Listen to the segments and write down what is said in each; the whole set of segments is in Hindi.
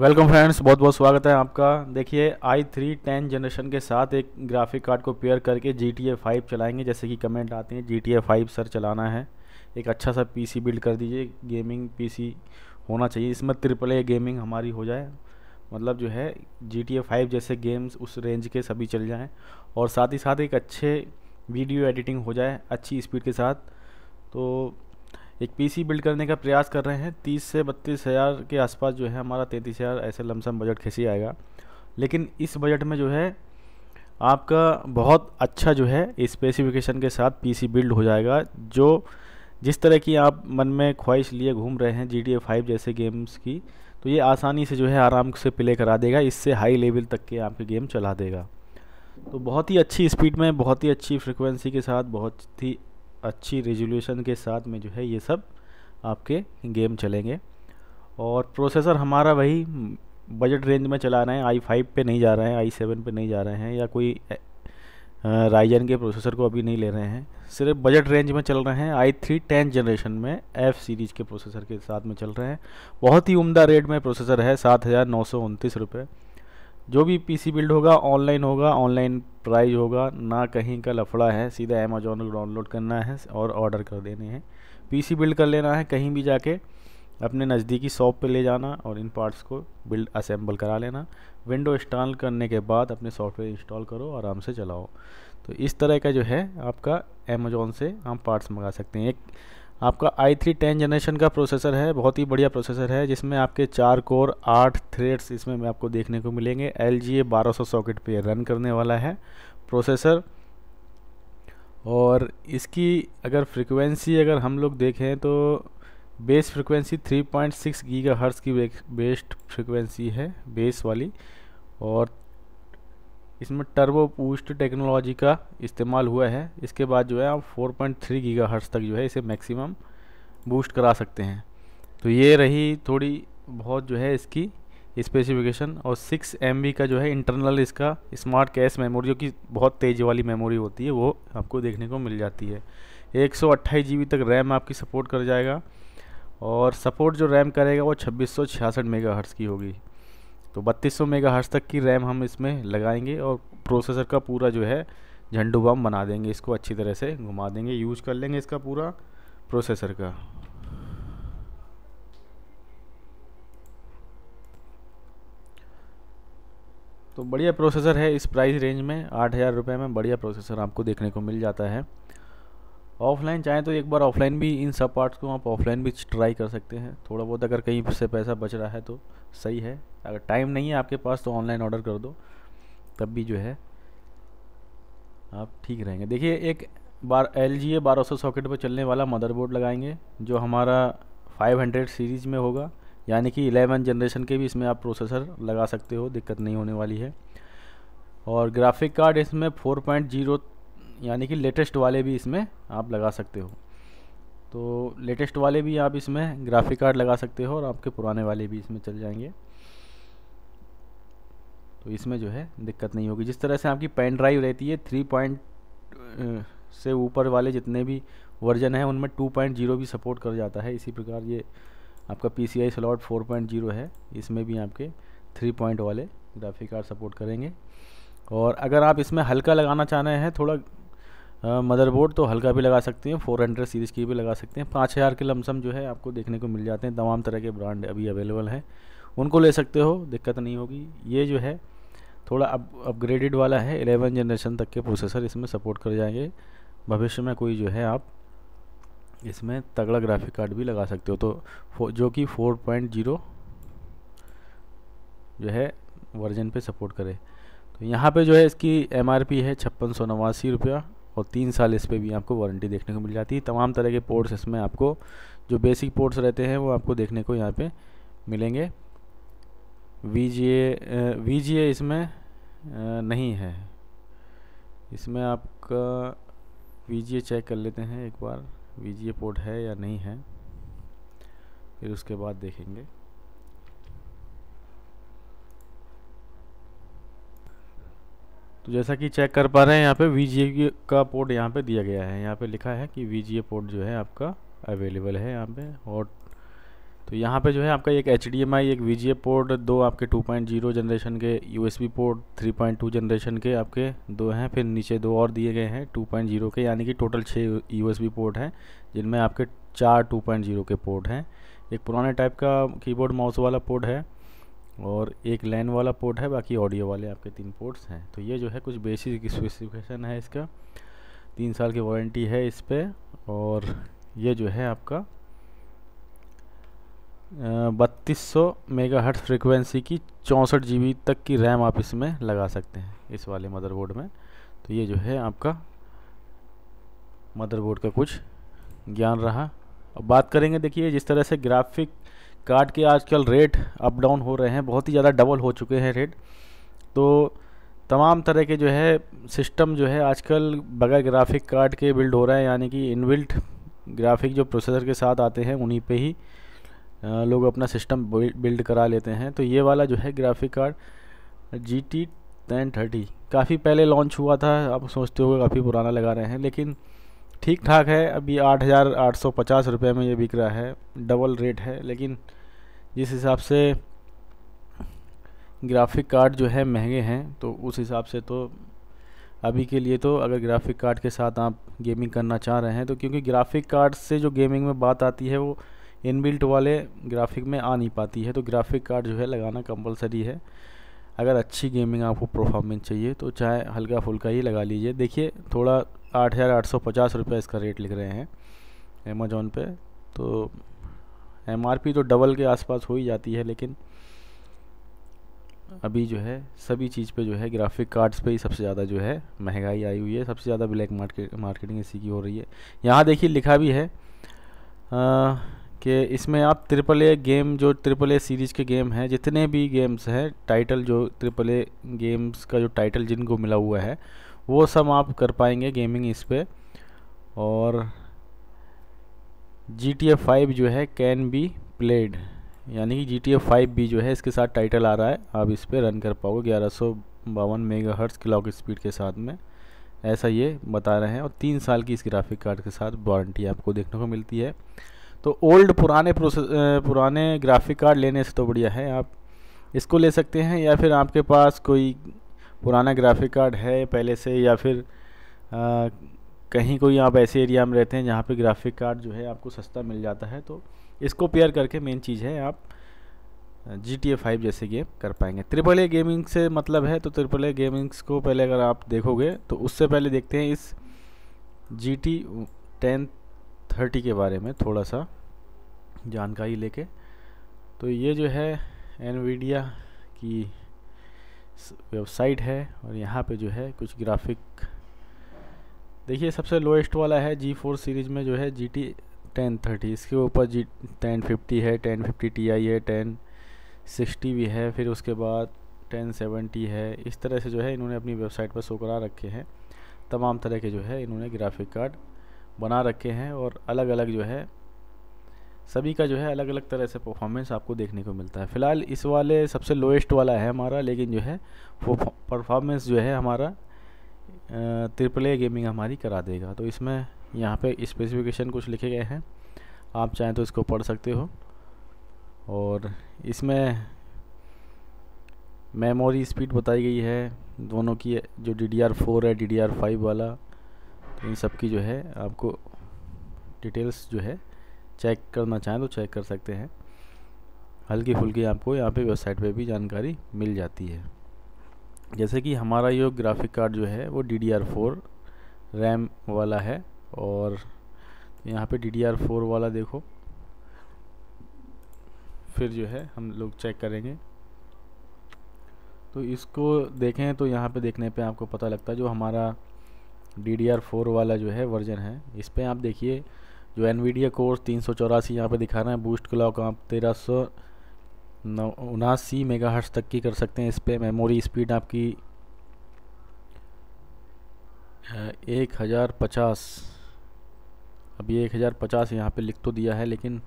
वेलकम फ्रेंड्स बहुत बहुत स्वागत है आपका देखिए आई थ्री टेन जनरेशन के साथ एक ग्राफिक कार्ड को पेयर करके जी टी ए फाइव चलाएँगे जैसे कि कमेंट आते हैं G T A five sir चलाना है एक अच्छा सा पी सी बिल्ड कर दीजिए गेमिंग पी सी होना चाहिए इसमें ट्रिपल ए गेमिंग हमारी हो जाए मतलब जो है जी टी ए फाइव जैसे गेम्स उस रेंज के सभी चल जाएँ और साथ ही साथ एक अच्छे वीडियो एडिटिंग हो जाए अच्छी स्पीड के साथ तो एक पीसी बिल्ड करने का प्रयास कर रहे हैं तीस से बत्तीस हज़ार के आसपास जो है हमारा तैंतीस हज़ार ऐसे लमसम बजट खिसी आएगा लेकिन इस बजट में जो है आपका बहुत अच्छा जो है स्पेसिफिकेशन के साथ पीसी बिल्ड हो जाएगा जो जिस तरह की आप मन में ख्वाहिश लिए घूम रहे हैं जी डी फाइव जैसे गेम्स की तो ये आसानी से जो है आराम से प्ले करा देगा इससे हाई लेवल तक के आपके गेम चला देगा तो बहुत ही अच्छी स्पीड में बहुत ही अच्छी फ्रिक्वेंसी के साथ बहुत ही अच्छी रेजोल्यूशन के साथ में जो है ये सब आपके गेम चलेंगे और प्रोसेसर हमारा वही बजट रेंज में चला रहे हैं आई फाइव पर नहीं जा रहे हैं आई सेवन पर नहीं जा रहे हैं या कोई राइजन के प्रोसेसर को अभी नहीं ले रहे हैं सिर्फ बजट रेंज में चल रहे हैं आई थ्री टेन जनरेशन में एफ़ सीरीज़ के प्रोसेसर के साथ में चल रहे हैं बहुत ही उम्दा रेट में प्रोसेसर है सात हज़ार नौ सौ उनतीस रुपये जो भी पीसी बिल्ड होगा ऑनलाइन होगा ऑनलाइन प्राइज होगा ना कहीं का लफड़ा है सीधा अमेजोन को डाउनलोड करना है और ऑर्डर कर देने हैं पीसी बिल्ड कर लेना है कहीं भी जाके अपने नज़दीकी शॉप पे ले जाना और इन पार्ट्स को बिल्ड असेंबल करा लेना विंडो इंस्टॉल करने के बाद अपने सॉफ्टवेयर इंस्टॉल करो आराम से चलाओ तो इस तरह का जो है आपका अमेजोन से आप पार्ट्स मंगा सकते हैं एक आपका आई थ्री टेन जनरेशन का प्रोसेसर है बहुत ही बढ़िया प्रोसेसर है जिसमें आपके चार कोर आठ थ्रेड्स इसमें मैं आपको देखने को मिलेंगे एल जी ए बारह सौ सॉकेट पे रन करने वाला है प्रोसेसर और इसकी अगर फ्रिक्वेंसी अगर हम लोग देखें तो बेस फ्रिक्वेंसी 3.6 गीगाहर्ट्ज़ की बेस्ट फ्रिक्वेंसी है बेस वाली और इसमें टर्बो पूस्ट टेक्नोलॉजी का इस्तेमाल हुआ है इसके बाद जो है आप 4.3 पॉइंट तक जो है इसे मैक्सिमम बूस्ट करा सकते हैं तो ये रही थोड़ी बहुत जो है इसकी स्पेसिफिकेशन और 6 एम का जो है इंटरनल इसका स्मार्ट कैश मेमोरी जो कि बहुत तेज़ वाली मेमोरी होती है वो आपको देखने को मिल जाती है एक सौ तक रैम आपकी सपोर्ट कर जाएगा और सपोर्ट जो रैम करेगा वो छब्बीस सौ छियासठ की होगी तो बत्तीस सौ मेगा हर्ष तक की रैम हम इसमें लगाएंगे और प्रोसेसर का पूरा जो है झंडू बम बना देंगे इसको अच्छी तरह से घुमा देंगे यूज कर लेंगे इसका पूरा प्रोसेसर का तो बढ़िया प्रोसेसर है इस प्राइस रेंज में आठ हज़ार रुपये में बढ़िया प्रोसेसर आपको देखने को मिल जाता है ऑफलाइन चाहें तो एक बार ऑफलाइन भी इन सब पार्ट्स को आप ऑफलाइन भी ट्राई कर सकते हैं थोड़ा बहुत अगर कहीं से पैसा बच रहा है तो सही है अगर टाइम नहीं है आपके पास तो ऑनलाइन ऑर्डर कर दो तब भी जो है आप ठीक रहेंगे देखिए एक बार एल जी ए बारह सौ सॉकेट पर चलने वाला मदरबोर्ड लगाएंगे जो हमारा 500 सीरीज में होगा यानी कि 11 जनरेशन के भी इसमें आप प्रोसेसर लगा सकते हो दिक्कत नहीं होने वाली है और ग्राफिक कार्ड इसमें 4.0 यानी कि लेटेस्ट वाले भी इसमें आप लगा सकते हो तो लेटेस्ट वाले भी आप इसमें ग्राफिक कार्ड लगा सकते हो और आपके पुराने वाले भी इसमें चल जाएंगे तो इसमें जो है दिक्कत नहीं होगी जिस तरह से आपकी पेन ड्राइव रहती है थ्री पॉइंट से ऊपर वाले जितने भी वर्जन हैं उनमें टू पॉइंट जीरो भी सपोर्ट कर जाता है इसी प्रकार ये आपका P C I slot four point zero है इसमें भी आपके थ्री पॉइंट वाले ग्राफिक कार्ड सपोर्ट करेंगे और अगर आप इसमें हल्का लगाना चाह रहे हैं थोड़ा मदरबोर्ड तो हल्का भी लगा सकते हैं फोर हंड्रेड सीरीज़ की भी लगा सकते हैं पाँच हज़ार के लमसम जो है आपको देखने को मिल जाते हैं तमाम तरह के ब्रांड अभी अवेलेबल हैं उनको ले सकते हो दिक्कत नहीं होगी ये जो है थोड़ा अप अपग्रेडेड वाला है एलेवन जनरेशन तक के प्रोसेसर इसमें सपोर्ट कर जाएंगे भविष्य में कोई जो है आप इसमें तगड़ा ग्राफिक कार्ड भी लगा सकते हो तो जो कि फोर जो है वर्जन पर सपोर्ट करे तो यहाँ पर जो है इसकी एम है छप्पन सौ नवासी रुपया और तीन साल इस पर भी आपको वारंटी देखने को मिल जाती है तमाम तरह के पोर्ट्स इसमें आपको जो बेसिक पोर्ट्स रहते हैं वो आपको देखने को यहाँ पे मिलेंगे वी जी ए वी जी ए इसमें नहीं है इसमें आपका वी जी ए चेक कर लेते हैं एक बार वी जी ए पोर्ट है या नहीं है फिर उसके बाद देखेंगे तो जैसा कि चेक कर पा रहे हैं यहाँ पे वी का पोर्ट यहाँ पे दिया गया है यहाँ पे लिखा है कि वी पोर्ट जो है आपका अवेलेबल है यहाँ पे और तो यहाँ पे जो है आपका एक एच एक वी पोर्ट दो आपके 2.0 जनरेशन के यू पोर्ट 3.2 जनरेशन के आपके दो हैं फिर नीचे दो और दिए गए हैं 2.0 के यानी कि टोटल छः यू पोर्ट हैं जिनमें आपके चार 2.0 के पोर्ट हैं एक पुराने टाइप का कीबोर्ड माउस वाला पोर्ट है और एक लैन वाला पोर्ट है बाकी ऑडियो वाले आपके तीन पोर्ट्स हैं तो ये जो है कुछ बेसिक स्पेसिफिकेशन है इसका तीन साल की वारंटी है इस पर और ये जो है आपका बत्तीस सौ मेगा हर्ट फ्रिक्वेंसी की चौंसठ जी तक की रैम आप इसमें लगा सकते हैं इस वाले मदरबोर्ड में तो ये जो है आपका मदरबोर्ड का कुछ ज्ञान रहा अब बात करेंगे देखिए जिस तरह से ग्राफिक कार्ड के आजकल रेट अप डाउन हो रहे हैं बहुत ही ज़्यादा डबल हो चुके हैं रेट तो तमाम तरह के जो है सिस्टम जो है आजकल बगैर ग्राफिक कार्ड के बिल्ड हो रहा है यानी कि इनबिल्ट ग्राफिक जो प्रोसेसर के साथ आते हैं उन्हीं पे ही लोग अपना सिस्टम बिल्ड करा लेते हैं तो ये वाला जो है graphic card G T ten thirty काफ़ी पहले लॉन्च हुआ था आप सोचते हो काफ़ी पुराना लगा रहे हैं लेकिन ठीक ठाक है अभी आठ हज़ार आठ सौ पचास रुपये में ये बिक रहा है डबल रेट है लेकिन जिस हिसाब से ग्राफिक कार्ड जो है महंगे हैं तो उस हिसाब से तो अभी के लिए तो अगर ग्राफिक कार्ड के साथ आप गेमिंग करना चाह रहे हैं तो क्योंकि ग्राफिक कार्ड से जो गेमिंग में बात आती है वो इनबिल्ट वाले ग्राफिक में आ नहीं पाती है तो ग्राफिक कार्ड जो है लगाना कंपलसरी है अगर अच्छी गेमिंग आपको परफॉर्मेंस चाहिए तो चाहे हल्का फुल्का ही लगा लीजिए देखिए थोड़ा आठ हज़ार आठ सौ पचास रुपये इसका रेट लिख रहे हैं अमेज़ोन पे तो एम तो डबल के आसपास हो ही जाती है लेकिन हाँ। अभी जो है सभी चीज़ पे जो है ग्राफिक कार्ड्स पे ही सबसे ज़्यादा जो है महंगाई आई हुई है सबसे ज़्यादा ब्लैक मार्केट मार्केटिंग इसी की हो रही है यहाँ देखिए लिखा भी है कि इसमें आप ट्रिपल ए गेम जो ट्रिपल ए सीरीज़ के गेम हैं जितने भी गेम्स हैं टाइटल जो ट्रिपल ए गेम्स का जो टाइटल जिनको मिला हुआ है वो सब आप कर पाएंगे गेमिंग इस पर और जी टी एफ फाइव जो है कैन बी प्लेड यानी कि जी टी एफ फाइव भी जो है इसके साथ टाइटल आ रहा है आप इस पर रन कर पाओगे ग्यारह सौ बावन मेगा हर्ट्स क्लॉक स्पीड के साथ में ऐसा ये बता रहे हैं और तीन साल की इस ग्राफिक कार्ड के साथ वारंटी आपको देखने को मिलती है तो ओल्ड पुराने प्रोसेस पुराने ग्राफिक कार्ड लेने से तो बढ़िया है आप इसको ले सकते हैं या फिर आपके पास कोई पुराना ग्राफिक कार्ड है पहले से या फिर आ, कहीं कोई आप ऐसे एरिया में रहते हैं जहाँ पे ग्राफिक कार्ड जो है आपको सस्ता मिल जाता है तो इसको पेयर करके मेन चीज़ है आप जी टी ए फाइव जैसे गेम कर पाएंगे ट्रिपल ए गेमिंग से मतलब है तो ट्रिपल ए गेमिंग्स को पहले अगर आप देखोगे तो उससे पहले देखते हैं इस जी टी टेन थर्टी के बारे में थोड़ा सा जानकारी लेके तो ये जो है वीडिया की वेबसाइट है और यहाँ पे जो है कुछ ग्राफिक देखिए सबसे लोएस्ट वाला है जी फोर सीरीज़ में जो है जी टी टेन थर्टी इसके ऊपर जी टेन फिफ्टी है टेन फिफ्टी टी आई है टेन सिक्सटी भी है फिर उसके बाद टेन सेवेंटी है इस तरह से जो है इन्होंने अपनी वेबसाइट पर शो करा रखे हैं तमाम तरह के जो है इन्होंने ग्राफिक कार्ड बना रखे हैं और अलग अलग जो है सभी का जो है अलग अलग तरह से परफॉर्मेंस आपको देखने को मिलता है फ़िलहाल इस वाले सबसे लोएस्ट वाला है हमारा लेकिन जो है परफॉर्मेंस जो है हमारा ट्रिपल ए गेमिंग हमारी करा देगा तो इसमें यहाँ पे स्पेसिफिकेशन कुछ लिखे गए हैं आप चाहें तो इसको पढ़ सकते हो और इसमें मेमोरी स्पीड बताई गई है दोनों की जो डी डी आर फोर है डी डी आर फाइव वाला इन सब की जो है आपको डिटेल्स जो है चेक करना चाहें तो चेक कर सकते हैं हल्की फुल्की आपको यहाँ पे वेबसाइट पे भी जानकारी मिल जाती है जैसे कि हमारा ये ग्राफिक कार्ड जो है वो D D R four RAM वाला है और यहाँ पे डी डी आर फोर वाला देखो फिर जो है हम लोग चेक करेंगे तो इसको देखें तो यहाँ पे देखने पे आपको पता लगता है जो हमारा डी डी आर फोर वाला जो है वर्जन है इस पर आप देखिए जो एन वी डी कोर्स तीन सौ चौरासी यहाँ पर दिखा रहे हैं बूस्ट क्लॉक आप तेरह सौ नौ उनासी मेगा तक की कर सकते हैं इस पर मेमोरी स्पीड आपकी एक हज़ार पचास अभी एक हज़ार पचास यहाँ पर लिख तो दिया है लेकिन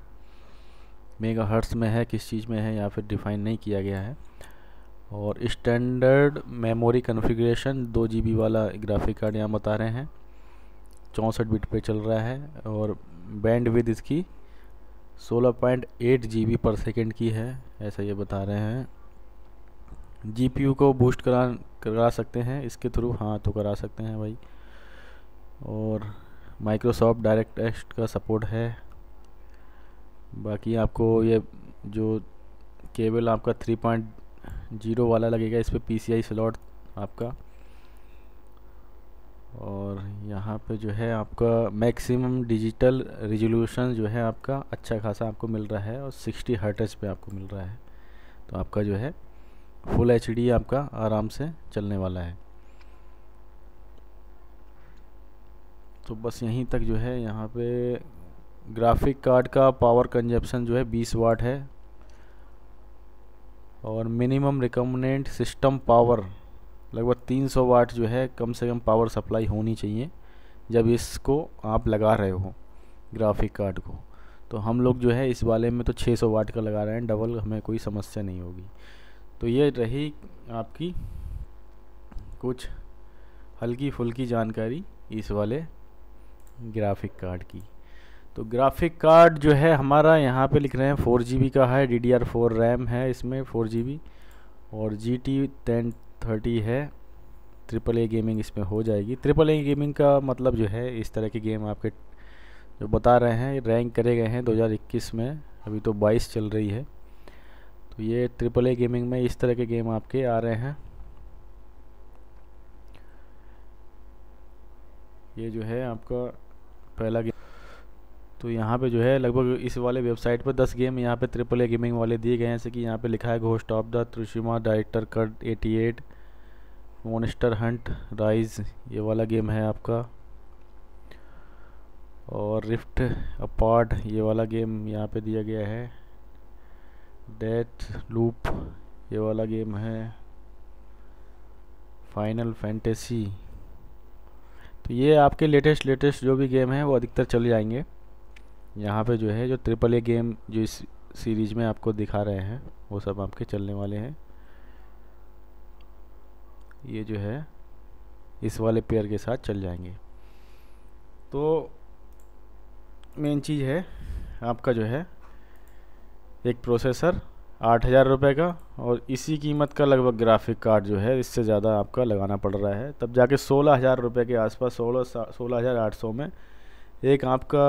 मेगा हर्ट्स में है किस चीज़ में है या फिर डिफ़ाइन नहीं किया गया है और स्टैंडर्ड मेमोरी कन्फिग्रेशन दो जी वाला ग्राफिक कार्ड यहाँ बता रहे हैं चौंसठ बिट पे चल रहा है और बैंड विद इसकी सोलह point eight G B per second की है ऐसा ये बता रहे हैं जी पी यू को बूस्ट करा करा सकते हैं इसके थ्रू हाँ तो करा सकते हैं भाई और माइक्रोसॉफ्ट डायरेक्ट टेस्ट का सपोर्ट है बाकी आपको ये जो केबल आपका थ्री पॉइंट जीरो वाला लगेगा इस पर पी सी आई स्लॉट आपका और यहाँ पे जो है आपका मैक्सिमम डिजिटल रिजोल्यूशन जो है आपका अच्छा खासा आपको मिल रहा है और 60 हर्टस पे आपको मिल रहा है तो आपका जो है फुल एच आपका आराम से चलने वाला है तो बस यहीं तक जो है यहाँ पे ग्राफिक कार्ड का पावर कंजप्शन जो है 20 वाट है और मिनिमम रिकमेंडेड सिस्टम पावर लगभग 300 वाट जो है कम से कम पावर सप्लाई होनी चाहिए जब इसको आप लगा रहे हो ग्राफिक कार्ड को तो हम लोग जो है इस वाले में तो 600 वाट का लगा रहे हैं डबल हमें कोई समस्या नहीं होगी तो ये रही आपकी कुछ हल्की फुल्की जानकारी इस वाले ग्राफिक कार्ड की तो ग्राफिक कार्ड जो है हमारा यहाँ पे लिख रहे हैं फोर जी का है D D R four RAM है इसमें फोर जी और जी टी टेन थर्टी है ट्रिपल ए गेमिंग इसमें हो जाएगी ट्रिपल ए गेमिंग का मतलब जो है इस तरह के गेम आपके जो बता रहे हैं रैंक करे गए हैं 2021 में अभी तो 22 चल रही है तो ये ट्रिपल ए गेमिंग में इस तरह के गेम आपके आ रहे हैं ये जो है आपका पहला गेम तो यहाँ पे जो है लगभग इस वाले वेबसाइट पर 10 गेम यहाँ पे ट्रिपल ए गेमिंग वाले दिए गए हैं जैसे कि यहाँ पे लिखा है ghost of the Tsushima director cut at monster hunt rise ये वाला गेम है आपका और रिफ्ट अपार्ट ये वाला गेम यहाँ पे दिया गया है डेथ लूप ये वाला गेम है फाइनल फैंटेसी तो ये आपके लेटेस्ट लेटेस्ट जो भी गेम है वो अधिकतर चले जाएंगे यहाँ पे जो है जो ट्रिपल ए गेम जो इस सीरीज में आपको दिखा रहे हैं वो सब आपके चलने वाले हैं ये जो है इस वाले पेयर के साथ चल जाएंगे तो मेन चीज़ है आपका जो है एक प्रोसेसर आठ हज़ार रुपये का और इसी कीमत का लगभग ग्राफिक कार्ड जो है इससे ज़्यादा आपका लगाना पड़ रहा है तब जाके सोलह हज़ार रुपये के आसपास सोलह सोलह हज़ार आठ सौ में एक आपका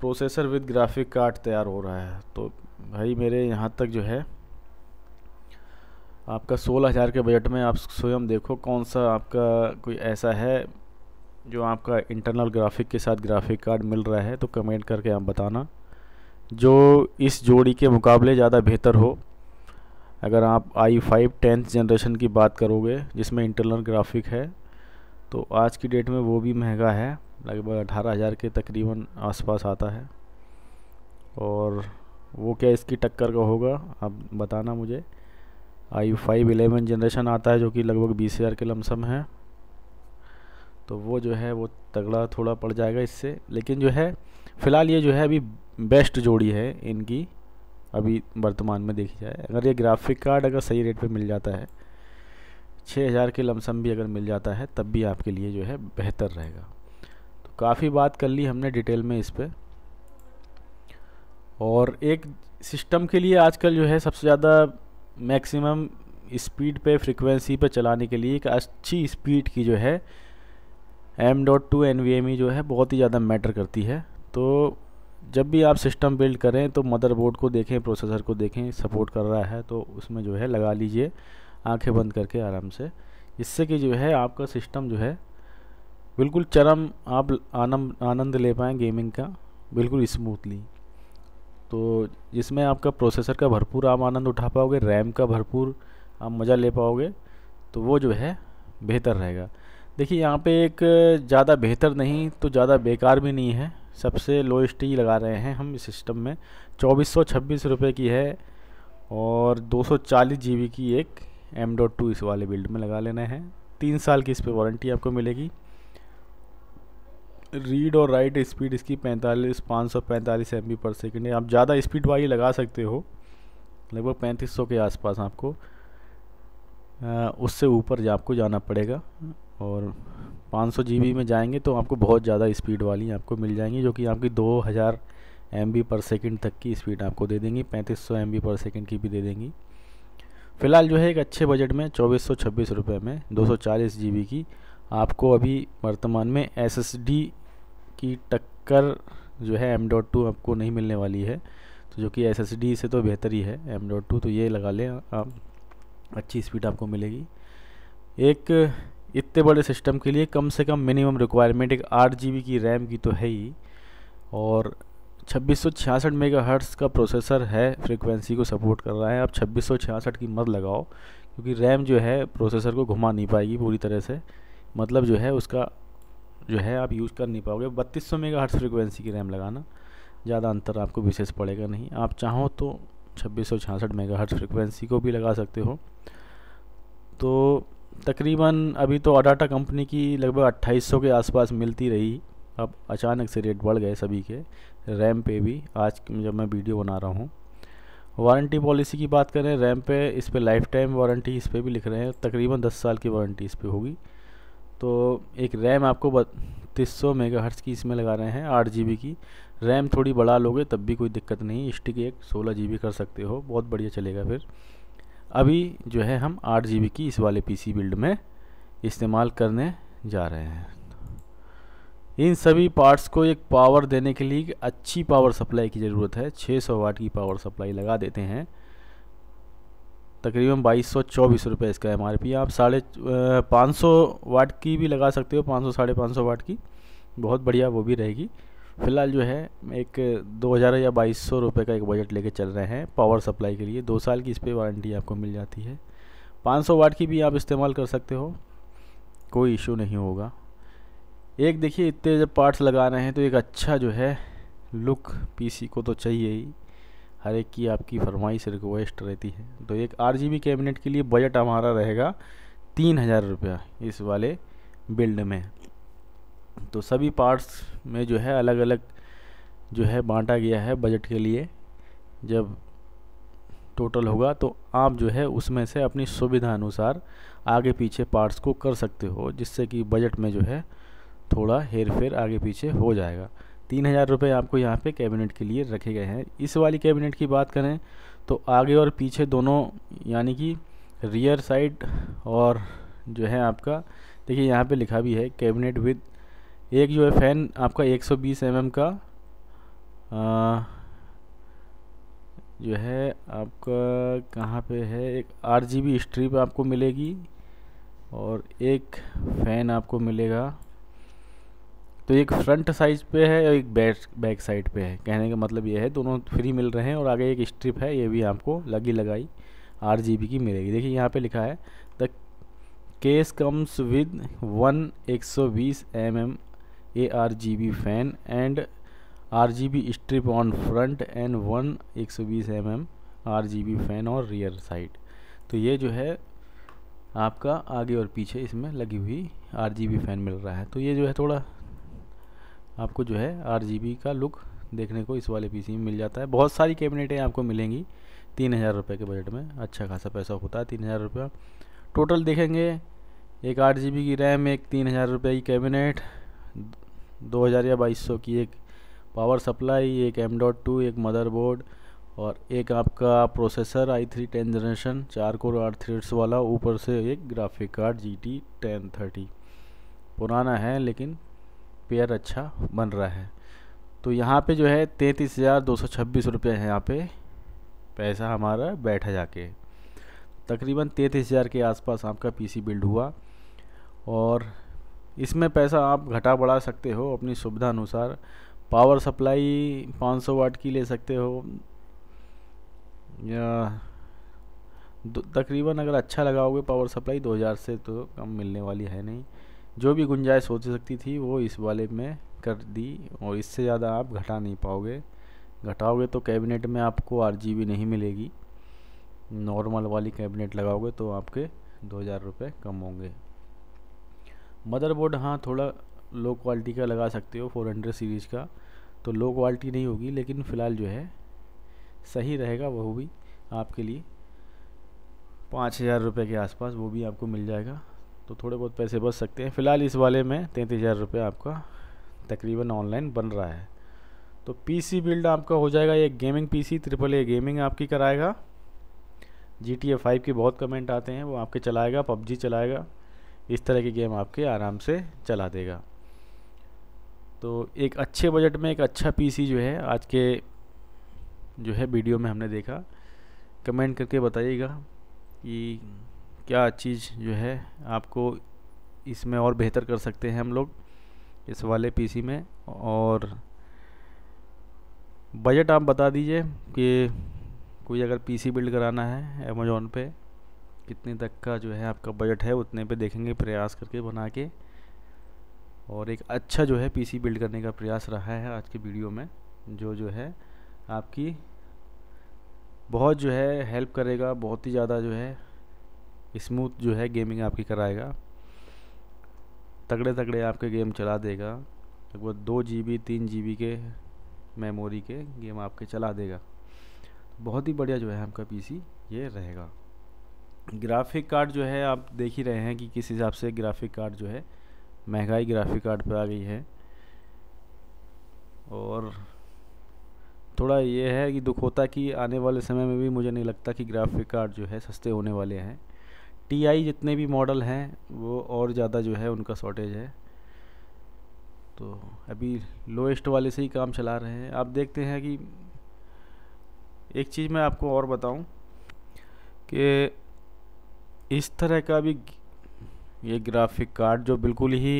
प्रोसेसर विद ग्राफिक कार्ड तैयार हो रहा है तो भाई मेरे यहाँ तक जो है आपका सोलह हज़ार के बजट में आप स्वयं देखो कौन सा आपका कोई ऐसा है जो आपका इंटरनल ग्राफिक के साथ ग्राफिक कार्ड मिल रहा है तो कमेंट करके आप बताना जो इस जोड़ी के मुकाबले ज़्यादा बेहतर हो अगर आप आई फाइव टेंथ जनरेशन की बात करोगे जिसमें इंटरनल ग्राफिक है तो आज की डेट में वो भी महंगा है लगभग अठारह हज़ार के तकरीबन आसपास आता है और वो क्या इसकी टक्कर का होगा आप बताना मुझे आई फाइव एलेवन जनरेशन आता है जो कि लगभग बीस हज़ार के लमसम है तो वो जो है वो तगड़ा थोड़ा पड़ जाएगा इससे लेकिन जो है फ़िलहाल ये जो है अभी बेस्ट जोड़ी है इनकी अभी वर्तमान में देखी जाए अगर ये ग्राफिक कार्ड अगर सही रेट पे मिल जाता है छः हज़ार के लमसम भी अगर मिल जाता है तब भी आपके लिए जो है बेहतर रहेगा काफ़ी बात कर ली हमने डिटेल में इस पर और एक सिस्टम के लिए आजकल जो है सबसे ज़्यादा मैक्सिमम स्पीड पे फ्रिक्वेंसी पे चलाने के लिए एक अच्छी स्पीड की जो है M dot two N V M E जो है बहुत ही ज़्यादा मैटर करती है तो जब भी आप सिस्टम बिल्ड करें तो मदरबोर्ड को देखें प्रोसेसर को देखें सपोर्ट कर रहा है तो उसमें जो है लगा लीजिए आंखें बंद करके आराम से इससे कि जो है आपका सिस्टम जो है बिल्कुल चरम आप आनंद आनंद ले पाएँ गेमिंग का बिल्कुल स्मूथली तो जिसमें आपका प्रोसेसर का भरपूर आप आनंद उठा पाओगे रैम का भरपूर आप मज़ा ले पाओगे तो वो जो है बेहतर रहेगा देखिए यहाँ पे एक ज़्यादा बेहतर नहीं तो ज़्यादा बेकार भी नहीं है सबसे लोएस्ट ही लगा रहे हैं हम इस सिस्टम में चौबीस सौ छब्बीस रुपये की है और दो सौ चालीस जी बी की एक एम टू इस वाले बिल्ड में लगा लेना है तीन साल की इस पर वारंटी आपको मिलेगी रीड और राइट स्पीड इसकी पैंतालीस पाँच सौ पैंतालीस एम पर सेकेंड है आप ज़्यादा स्पीड वाली लगा सकते हो लगभग पैंतीस सौ के आसपास आपको आ, उससे ऊपर जा आपको जाना पड़ेगा और 500 सौ में जाएंगे तो आपको बहुत ज़्यादा स्पीड वाली आपको मिल जाएंगी जो कि आपकी 2000 हज़ार एम पर सेकेंड तक की स्पीड आपको दे देंगी 3500 सौ पर सेकेंड की भी दे देंगी फ़िलहाल जो है एक अच्छे बजट में चौबीस सौ में दो जीबी की आपको अभी वर्तमान में एस एस डी कि टक्कर जो है एम डॉट टू आपको नहीं मिलने वाली है तो जो कि एस एस डी से तो बेहतर ही है एम डॉट टू तो ये लगा लें आप अच्छी स्पीड आपको मिलेगी एक इतने बड़े सिस्टम के लिए कम से कम मिनिमम रिक्वायरमेंट एक आठ जी की रैम की तो है ही और छब्बीस सौ छियासठ मेगा हर्ट्स का प्रोसेसर है फ्रीक्वेंसी को सपोर्ट कर रहा है आप छब्बीस सौ छियासठ की मत लगाओ क्योंकि रैम जो है प्रोसेसर को घुमा नहीं पाएगी पूरी तरह से मतलब जो है उसका जो है आप यूज़ कर नहीं पाओगे बत्तीस सौ मेगा हर्ट्स फ्रिक्वेंसी की रैम लगाना ज़्यादा अंतर आपको विशेष पड़ेगा नहीं आप चाहो तो छब्बीस सौ छियासठ मेगा हर्ट्स फ्रिक्वेंसी को भी लगा सकते हो तो तकरीबन अभी तो अडाटा कंपनी की लगभग अट्ठाईस सौ के आसपास मिलती रही अब अचानक से रेट बढ़ गए सभी के रैम पे भी आज जब मैं वीडियो बना रहा हूँ वारंटी पॉलिसी की बात करें रैम पे इस पर लाइफ टाइम वारंटी इस पर भी लिख रहे हैं तकरीबन दस साल की वारंटी इस पर होगी तो एक रैम आपको बत्तीस सौ मेगाहर्ट्ज़ की इसमें लगा रहे हैं आठ जी हम्म। की रैम थोड़ी बढ़ा लोगे तब भी कोई दिक्कत नहीं स्टिक एक सोलह जी कर सकते हो बहुत बढ़िया चलेगा फिर अभी जो है हम आठ जी की इस वाले सी बिल्ड में इस्तेमाल करने जा रहे हैं इन सभी पार्ट्स को एक पावर देने के लिए अच्छी पावर सप्लाई की ज़रूरत है 600 वाट की पावर सप्लाई लगा देते हैं तकरीबन बाईस सौ चौबीस रुपये इसका एम आप साढ़े पाँच सौ वाट की भी लगा सकते हो पाँच सौ साढ़े पाँच सौ वाट की बहुत बढ़िया वो भी रहेगी फ़िलहाल जो है एक दो हज़ार या बाईस सौ रुपये का एक बजट लेके चल रहे हैं पावर सप्लाई के लिए दो साल की इस पर वारंटी आपको मिल जाती है पाँच सौ वाट की भी आप इस्तेमाल कर सकते हो कोई इशू नहीं होगा एक देखिए इतने जब पार्ट्स लगा रहे हैं तो एक अच्छा जो है लुक सी को तो चाहिए ही हर एक की आपकी फरमाइश रिक्वेस्ट रहती है तो एक आर जी कैबिनेट के लिए बजट हमारा रहेगा तीन हज़ार रुपया इस वाले बिल्ड में तो सभी पार्ट्स में जो है अलग अलग जो है बांटा गया है बजट के लिए जब टोटल होगा तो आप जो है उसमें से अपनी सुविधा अनुसार आगे पीछे पार्ट्स को कर सकते हो जिससे कि बजट में जो है थोड़ा हेर फेर आगे पीछे हो जाएगा तीन हज़ार रुपये आपको यहाँ पे कैबिनेट के लिए रखे गए हैं इस वाली कैबिनेट की बात करें तो आगे और पीछे दोनों यानी कि रियर साइड और जो है आपका देखिए यहाँ पे लिखा भी है कैबिनेट विद एक जो है फ़ैन आपका 120 सौ mm का आ, जो है आपका कहाँ पे है एक आर स्ट्रिप आपको मिलेगी और एक फ़ैन आपको मिलेगा तो एक फ्रंट साइज पे है और एक बैक बैक साइड पे है कहने का मतलब ये है दोनों फ्री मिल रहे हैं और आगे एक स्ट्रिप है ये भी आपको लगी लगाई आठ जी की मिलेगी देखिए यहाँ पे लिखा है the case comes with one एक सौ बीस M M A R G B fan and R G B strip on front and one एक सौ बीस M M R G B fan और रियर साइड तो ये जो है आपका आगे और पीछे इसमें लगी हुई आर जी बी फैन मिल रहा है तो ये जो है थोड़ा आपको जो है आर का लुक देखने को इस वाले पीसी में मिल जाता है बहुत सारी कैबिनेटें आपको मिलेंगी तीन हज़ार रुपये के बजट में अच्छा खासा पैसा होता है तीन हज़ार रुपया टोटल देखेंगे एक आठ जी की रैम एक तीन हज़ार रुपये की कैबिनेट दो हज़ार या बाईस सौ की एक पावर सप्लाई एक एम डॉट टू एक मदरबोर्ड और एक आपका processor I three ten generation चार कोर आठ थ्रेड्स वाला ऊपर से एक graphic card G T ten thirty पुराना है लेकिन पेयर अच्छा बन रहा है तो यहाँ पे जो है तैंतीस हज़ार दो सौ छब्बीस रुपये है यहाँ पे पैसा हमारा बैठा जाके तकरीबन तैंतीस हज़ार के आसपास आपका पीसी बिल्ड हुआ और इसमें पैसा आप घटा बढ़ा सकते हो अपनी सुविधा अनुसार पावर सप्लाई 500 वाट की ले सकते हो या तकरीबन अगर अच्छा लगाओगे पावर सप्लाई 2000 से तो कम मिलने वाली है नहीं जो भी गुंजाइश हो सकती थी वो इस वाले में कर दी और इससे ज़्यादा आप घटा नहीं पाओगे घटाओगे तो कैबिनेट में आपको आर नहीं मिलेगी नॉर्मल वाली कैबिनेट लगाओगे तो आपके दो हज़ार रुपये कम होंगे मदरबोर्ड हाँ थोड़ा लो क्वालिटी का लगा सकते हो 400 सीरीज़ का तो लो क्वालिटी नहीं होगी लेकिन फ़िलहाल जो है सही रहेगा वह भी आपके लिए पाँच हज़ार रुपये के आसपास वो भी आपको मिल जाएगा तो थोड़े बहुत पैसे बच सकते हैं फ़िलहाल इस वाले में तैंतीस हज़ार रुपये आपका तकरीबन ऑनलाइन बन रहा है तो पीसी बिल्ड आपका हो जाएगा ये gaming PC triple A gaming आपकी कराएगा जी टी ए फाइव के बहुत कमेंट आते हैं वो आपके चलाएगा पबजी चलाएगा इस तरह की गेम आपके आराम से चला देगा तो एक अच्छे बजट में एक अच्छा पीसी जो है आज के जो है वीडियो में हमने देखा कमेंट करके बताइएगा कि क्या चीज़ जो है आपको इसमें और बेहतर कर सकते हैं हम लोग इस वाले पीसी में और बजट आप बता दीजिए कि कोई अगर पीसी बिल्ड कराना है अमेज़ोन पे कितने तक का जो है आपका बजट है उतने पे देखेंगे प्रयास करके बना के और एक अच्छा जो है पीसी बिल्ड करने का प्रयास रहा है आज के वीडियो में जो जो है आपकी बहुत जो है हेल्प करेगा बहुत ही ज़्यादा जो है स्मूथ जो है गेमिंग आपकी कराएगा तगड़े तगड़े आपके गेम चला देगा लगभग दो जी बी तीन जी बी के मेमोरी के गेम आपके चला देगा तो बहुत ही बढ़िया जो है आपका पीसी ये रहेगा ग्राफिक कार्ड जो है आप देख ही रहे हैं कि किस हिसाब से ग्राफिक कार्ड जो है महंगाई ग्राफिक कार्ड पर आ गई है और थोड़ा ये है कि दुख होता कि आने वाले समय में भी मुझे नहीं लगता कि ग्राफिक कार्ड जो है सस्ते होने वाले हैं टीआई जितने भी मॉडल हैं वो और ज़्यादा जो है उनका शॉर्टेज है तो अभी लोएस्ट वाले से ही काम चला रहे हैं आप देखते हैं कि एक चीज़ मैं आपको और बताऊं कि इस तरह का भी ये ग्राफिक कार्ड जो बिल्कुल ही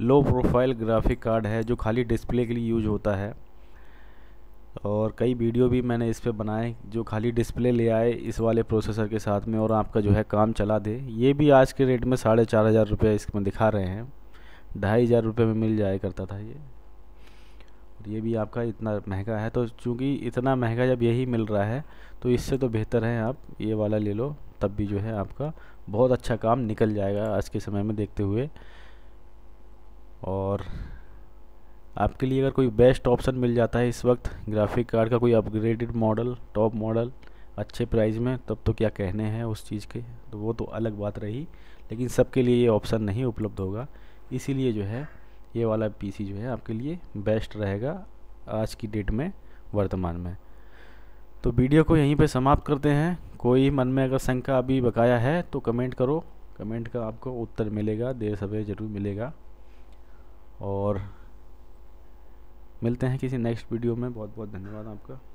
लो प्रोफाइल ग्राफिक कार्ड है जो खाली डिस्प्ले के लिए यूज होता है और कई वीडियो भी मैंने इस पर बनाए जो खाली डिस्प्ले ले आए इस वाले प्रोसेसर के साथ में और आपका जो है काम चला दे ये भी आज के रेट में साढ़े चार हज़ार रुपये इसमें दिखा रहे हैं ढाई हज़ार रुपये में मिल जाया करता था ये और ये भी आपका इतना महंगा है तो चूँकि इतना महंगा जब यही मिल रहा है तो इससे तो बेहतर है आप ये वाला ले लो तब भी जो है आपका बहुत अच्छा काम निकल जाएगा आज के समय में देखते हुए और आपके लिए अगर कोई बेस्ट ऑप्शन मिल जाता है इस वक्त ग्राफिक कार्ड का कोई अपग्रेडेड मॉडल टॉप मॉडल अच्छे प्राइस में तब तो क्या कहने हैं उस चीज़ के तो वो तो अलग बात रही लेकिन सबके लिए ये ऑप्शन नहीं उपलब्ध होगा इसीलिए जो है ये वाला पीसी जो है आपके लिए बेस्ट रहेगा आज की डेट में वर्तमान में तो वीडियो को यहीं पे समाप्त करते हैं कोई मन में अगर शंका अभी बकाया है तो कमेंट करो कमेंट का आपको उत्तर मिलेगा देर सवेर ज़रूर मिलेगा और मिलते हैं किसी नेक्स्ट वीडियो में बहुत बहुत धन्यवाद आपका